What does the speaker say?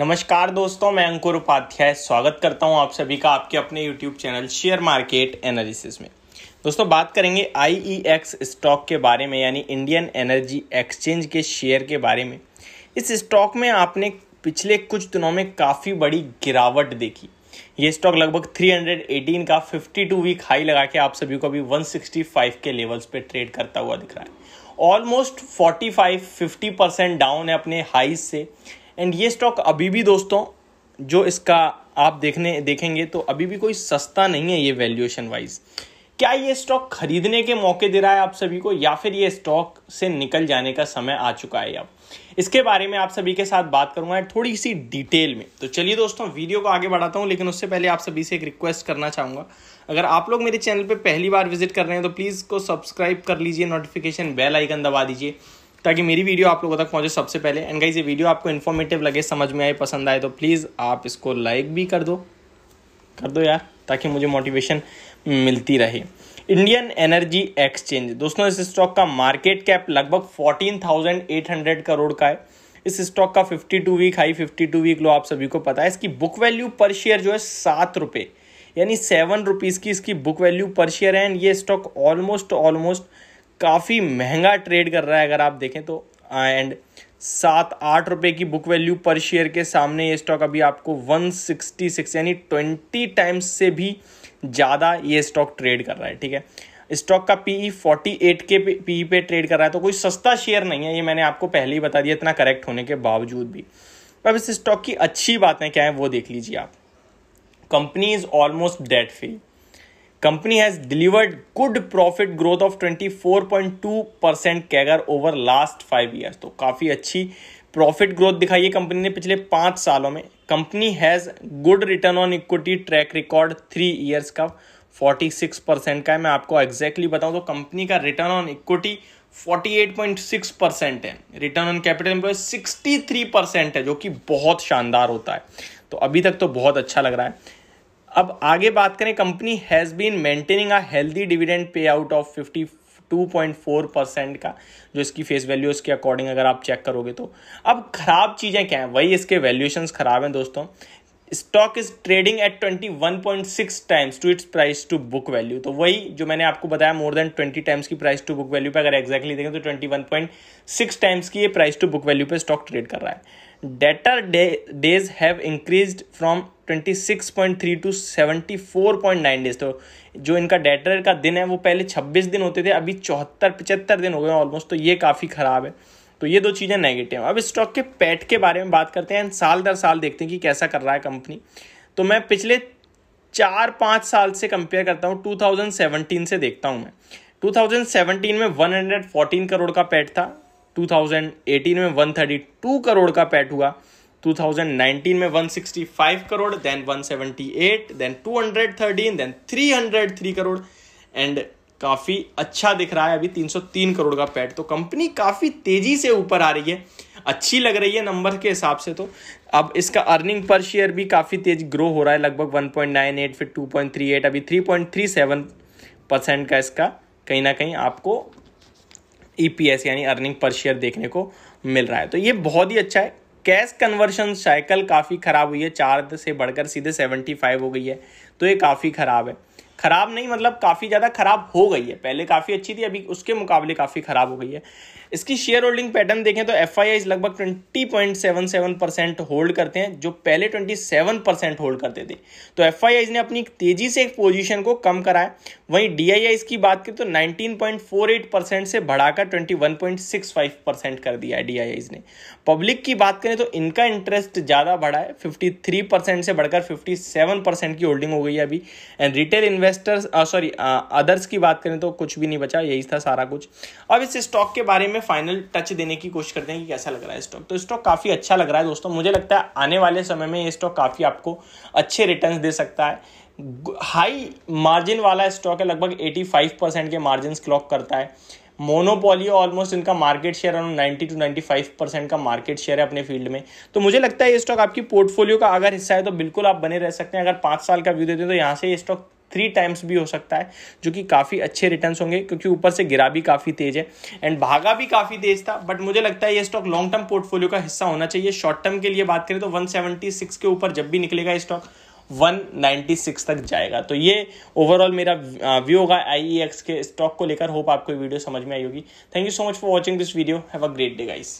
नमस्कार दोस्तों मैं अंकुर उपाध्याय स्वागत करता हूं आप सभी का आपके अपने YouTube channel share market analysis में दोस्तों बात करेंगे आई स्टॉक e के बारे में यानी इंडियन एनर्जी एक्सचेंज के शेयर के बारे में इस स्टॉक में आपने पिछले कुछ दिनों में काफ़ी बड़ी गिरावट देखी ये स्टॉक लगभग 318 का 52 वीक हाई लगा के आप सभी को अभी 165 के लेवल्स पे ट्रेड करता हुआ दिख रहा है ऑलमोस्ट 45 50 परसेंट डाउन है अपने हाई से एंड ये स्टॉक अभी भी दोस्तों जो इसका आप देखने देखेंगे तो अभी भी कोई सस्ता नहीं है ये वैल्यूएशन वाइज क्या ये स्टॉक खरीदने के मौके दे रहा है आप सभी को या फिर ये स्टॉक से निकल जाने का समय आ चुका है अब इसके बारे में आप सभी के साथ बात करूंगा थोड़ी सी डिटेल में तो चलिए दोस्तों वीडियो को आगे बढ़ाता हूं लेकिन उससे पहले आप सभी से एक रिक्वेस्ट करना चाहूंगा अगर आप लोग मेरे चैनल पर पहली बार विजिट कर रहे हैं तो प्लीज़ को सब्सक्राइब कर लीजिए नोटिफिकेशन बेल आइकन दबा दीजिए ताकि मेरी वीडियो आप लोगों तक पहुंचे सबसे पहले एंड गाइज ये वीडियो आपको इन्फॉर्मेटिव लगे समझ में आए पसंद आए तो प्लीज़ आप इसको लाइक भी कर दो कर दो यार ताकि मुझे मोटिवेशन मिलती रहे इंडियन एनर्जी एक्सचेंज दोस्तों इस स्टॉक का मार्केट कैप लगभग 14,800 करोड़ का है इस स्टॉक का 52 वीक हाई 52 वीक लो आप सभी को पता है इसकी बुक वैल्यू पर शेयर जो है सात रुपये यानी सेवन रुपीज़ की इसकी बुक वैल्यू पर शेयर है एंड ये स्टॉक ऑलमोस्ट ऑलमोस्ट काफ़ी महंगा ट्रेड कर रहा है अगर आप देखें तो एंड सात आठ रुपए की बुक वैल्यू पर शेयर के सामने ये स्टॉक अभी आपको 166 यानी 20 टाइम्स से भी ज़्यादा ये स्टॉक ट्रेड कर रहा है ठीक है स्टॉक का पीई 48 e के पीई पे ट्रेड e कर रहा है तो कोई सस्ता शेयर नहीं है ये मैंने आपको पहले ही बता दिया इतना करेक्ट होने के बावजूद भी अब इस स्टॉक की अच्छी बातें क्या है वो देख लीजिए आप company is almost debt free company has delivered good profit growth of 24.2 percent CAGR over last five years तो काफ़ी अच्छी प्रॉफिट ग्रोथ दिखाई है कंपनी ने पिछले पांच सालों में company has good return on equity track record three years का 46 परसेंट का है मैं आपको एग्जैक्टली exactly बताऊं तो कंपनी का रिटर्न ऑन इक्विटी 48.6 परसेंट है return on capital employ 63 percent है जो कि बहुत शानदार होता है तो अभी तक तो बहुत अच्छा लग रहा है अब आगे बात करें company has been maintaining a healthy dividend pay out of fifty two point four percent का जो इसकी फेस वैल्यू उसके अकॉर्डिंग अगर आप चेक करोगे तो अब खराब चीज़ें क्या हैं वही इसके वैल्यूशन खराब हैं दोस्तों stock is trading at twenty one point six times to its price to book value तो वही जो मैंने आपको बताया मोर देन ट्वेंटी टाइम्स की प्राइस टू बुक वैल्यू पे अगर एक्जैक्टली देखें तो ट्वेंटी सिक्स टाइम्स की ये प्राइस टू बुक वैल्यू पे स्टॉक ट्रेड कर रहा है debtor day, days have increased from 26.3 to 74.9 days तो जो इनका डेटर का दिन है वो पहले 26 दिन होते थे अभी चौहत्तर पचहत्तर दिन हो गए ऑलमोस्ट तो ये काफ़ी ख़राब है तो ये दो चीज़ें नेगेटिव हैं अब स्टॉक के पैट के बारे में बात करते हैं साल दर साल देखते हैं कि कैसा कर रहा है कंपनी तो मैं पिछले चार पाँच साल से कंपेयर करता हूँ 2017 से देखता हूँ मैं 2017 में 114 करोड़ का पैट था 2018 में 132 करोड़ का पैट हुआ 2019 में 165 crore then 178 then 213 then 303 crore and काफ़ी अच्छा दिख रहा है अभी 303 करोड़ का पैट तो कंपनी काफ़ी तेज़ी से ऊपर आ रही है अच्छी लग रही है नंबर के हिसाब से तो अब इसका अर्निंग पर शेयर भी काफ़ी तेज ग्रो हो रहा है लगभग 1.98 फिर 2.38 अभी 3.37 परसेंट का इसका कहीं ना कहीं आपको ईपीएस e यानी अर्निंग पर शेयर देखने को मिल रहा है तो ये बहुत ही अच्छा है कैश कन्वर्शन साइकिल काफ़ी ख़राब हुई है चार से बढ़कर सीधे सेवेंटी फाइव हो गई है तो ये काफ़ी ख़राब है खराब नहीं मतलब काफ़ी ज़्यादा खराब हो गई है पहले काफ़ी अच्छी थी अभी उसके मुकाबले काफ़ी ख़राब हो गई है इसकी शेयर होल्डिंग पैटर्न देखें तो एफ लगभग 20.77 परसेंट होल्ड करते हैं जो पहले 27 परसेंट होल्ड करते थे तो एफ ने अपनी तेज़ी से एक पोजीशन को कम कराया वहीं डी की बात करें तो 19.48 परसेंट से बढ़ाकर 21.65 परसेंट कर दिया है डी ने पब्लिक की बात करें तो इनका इंटरेस्ट ज़्यादा बढ़ा है फिफ्टी से बढ़कर फिफ्टी की होल्डिंग हो गई है अभी and retail invest investors sorry others की बात करें तो कुछ भी नहीं बचा यही था सारा कुछ अब इस स्टॉक के बारे में फाइनल टच देने की कोशिश करते हैं कि कैसा लग रहा है स्टॉक तो स्टॉक काफ़ी अच्छा लग रहा है दोस्तों मुझे लगता है आने वाले समय में ये स्टॉक काफ़ी आपको अच्छे रिटर्न दे सकता है हाई मार्जिन वाला स्टॉक है लगभग 85 परसेंट के मार्जिन क्लॉक करता है मोनोपोलियो ऑलमोस्ट इनका market share around 90 to 95 percent का मार्केट शेयर है अपने फील्ड में तो मुझे लगता है ये स्टॉक आपकी पोर्टफोलियो का अगर हिस्सा है तो बिल्कुल आप बने रह सकते हैं अगर पाँच साल का व्यू देते हैं तो यहाँ से ये स्टॉक थ्री टाइम्स भी हो सकता है जो कि काफ़ी अच्छे रिटर्न होंगे क्योंकि ऊपर से गिरा भी काफ़ी तेज है एंड भागा भी काफ़ी तेज था बट मुझे लगता है ये स्टॉक लॉन्ग टर्म पोर्टफोलियो का हिस्सा होना चाहिए शॉर्ट टर्म के लिए बात करें तो वन के ऊपर जब भी निकलेगा स्टॉक 196 तक जाएगा तो ये ओवरऑल मेरा व्यू होगा आई e के स्टॉक को लेकर होप आपको वीडियो समझ में आई होगी thank you so much for watching this video have a great day guys